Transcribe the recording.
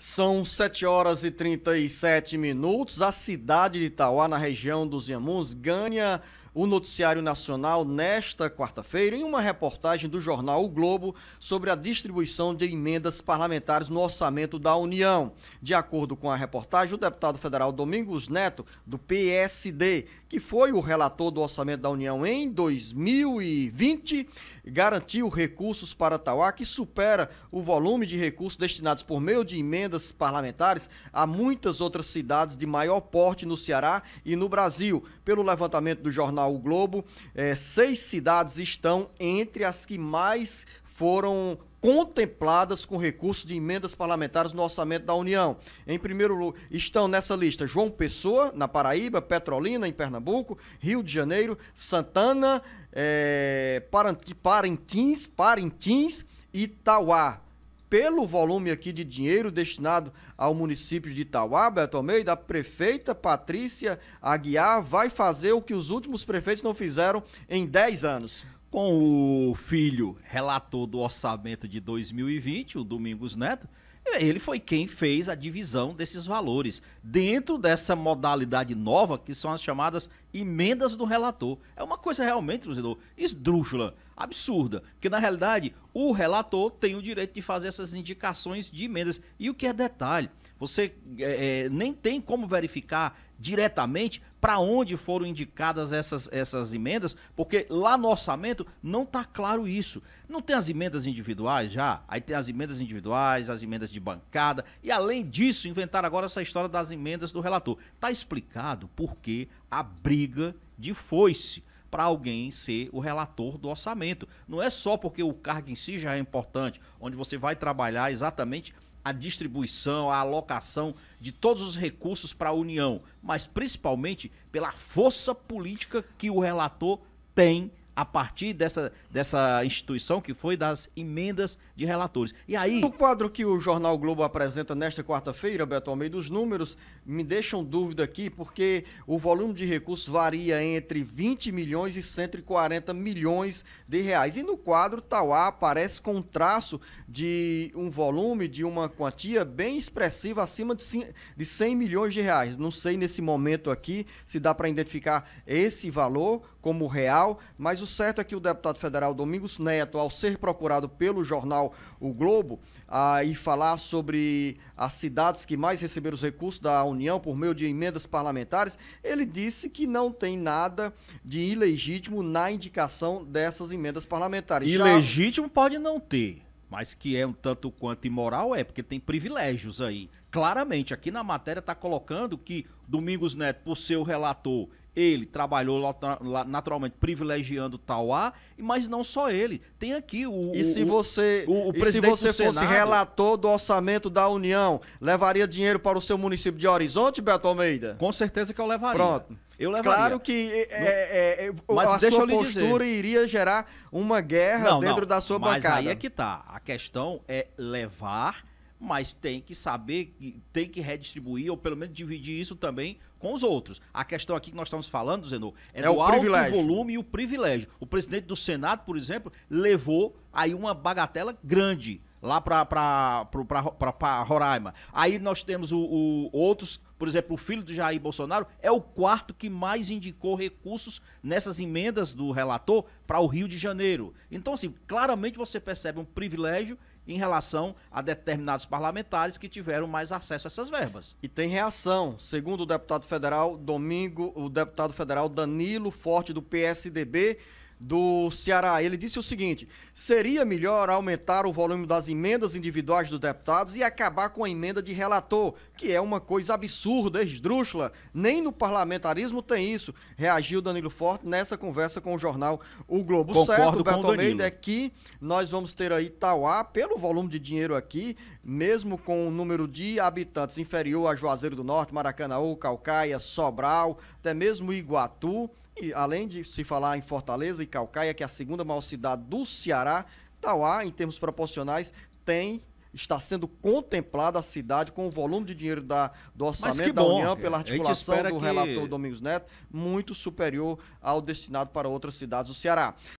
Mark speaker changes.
Speaker 1: São 7 horas e 37 minutos. A cidade de Itauá, na região dos Iamuns, ganha o noticiário nacional nesta quarta-feira em uma reportagem do jornal O Globo sobre a distribuição de emendas parlamentares no orçamento da União. De acordo com a reportagem, o deputado federal Domingos Neto, do PSD, que foi o relator do orçamento da União em 2020, garantiu recursos para Tauá que supera o volume de recursos destinados por meio de emendas parlamentares a muitas outras cidades de maior porte no Ceará e no Brasil. Pelo levantamento do jornal jornal o Globo, é, seis cidades estão entre as que mais foram contempladas com recursos de emendas parlamentares no orçamento da União. Em primeiro lugar, estão nessa lista João Pessoa, na Paraíba, Petrolina, em Pernambuco, Rio de Janeiro, Santana, é, Parintins, Parintins e Tauá pelo volume aqui de dinheiro destinado ao município de Itauá, Beto Almeida, a prefeita Patrícia Aguiar vai fazer o que os últimos prefeitos não fizeram em 10 anos.
Speaker 2: Com o filho relator do orçamento de 2020, o Domingos Neto, é, ele foi quem fez a divisão desses valores dentro dessa modalidade nova que são as chamadas emendas do relator. É uma coisa realmente, torcedor, esdrúxula, absurda, que na realidade o relator tem o direito de fazer essas indicações de emendas. E o que é detalhe, você é, é nem tem como verificar diretamente para onde foram indicadas essas, essas emendas, porque lá no orçamento não está claro isso. Não tem as emendas individuais já? Aí tem as emendas individuais, as emendas de de bancada e, além disso, inventaram agora essa história das emendas do relator. Está explicado por que a briga de foice para alguém ser o relator do orçamento. Não é só porque o cargo em si já é importante, onde você vai trabalhar exatamente a distribuição, a alocação de todos os recursos para a União, mas principalmente pela força política que o relator tem a partir dessa, dessa instituição que foi das emendas de relatores. E aí. O quadro que o Jornal Globo
Speaker 1: apresenta nesta quarta-feira, Beto Almeida, os números me deixam dúvida aqui, porque o volume de recursos varia entre 20 milhões e 140 milhões de reais. E no quadro Tauá aparece com um traço de um volume, de uma quantia bem expressiva, acima de 100 milhões de reais. Não sei nesse momento aqui se dá para identificar esse valor como real, mas o certo é que o deputado federal Domingos Neto, ao ser procurado pelo jornal O Globo, a e falar sobre as cidades que mais receberam os recursos da União por meio de emendas parlamentares, ele disse que não tem nada de ilegítimo na indicação dessas emendas parlamentares.
Speaker 2: Ilegítimo Já... pode não ter mas que é um tanto quanto imoral, é, porque tem privilégios aí. Claramente, aqui na matéria está colocando que Domingos Neto, por seu relator, ele trabalhou naturalmente privilegiando Tauá, mas não só ele. Tem aqui o. E se você,
Speaker 1: o, o e se você fosse Senado... relator do orçamento da União, levaria dinheiro para o seu município de Horizonte, Beto Almeida? Com certeza que eu levaria. Pronto. Eu levaria. Claro que é, é, é, mas a deixa sua postura dizer. iria gerar uma guerra não, dentro não, da sua mas bancada. Mas aí é que
Speaker 2: tá. A questão é levar, mas tem que saber, tem que redistribuir, ou pelo menos dividir isso também com os outros. A questão aqui que nós estamos falando, Zeno, é, é do o alto privilégio. volume e o privilégio. O presidente do Senado, por exemplo, levou aí uma bagatela grande lá para Roraima. Aí nós temos o, o outros por exemplo, o filho do Jair Bolsonaro é o quarto que mais indicou recursos nessas emendas do relator para o Rio de Janeiro. Então, assim, claramente você percebe um privilégio em relação a determinados parlamentares que tiveram mais acesso a essas verbas. E tem reação, segundo o deputado federal Domingo,
Speaker 1: o deputado federal Danilo Forte do PSDB, do Ceará. Ele disse o seguinte: seria melhor aumentar o volume das emendas individuais dos deputados e acabar com a emenda de relator, que é uma coisa absurda, esdrúxula. Nem no parlamentarismo tem isso. Reagiu Danilo Forte nessa conversa com o jornal O Globo. Concordo certo, Beto Almeida, é que nós vamos ter aí Tauá, pelo volume de dinheiro aqui, mesmo com o número de habitantes inferior a Juazeiro do Norte, Maracanãú, Calcaia, Sobral, até mesmo Iguatu. E além de se falar em Fortaleza e Calcaia, que é a segunda maior cidade do Ceará, Tauá, em termos proporcionais, tem está sendo contemplada a cidade com o volume de dinheiro da, do orçamento da União pela articulação do que... relator Domingos Neto, muito superior ao destinado para outras cidades do Ceará.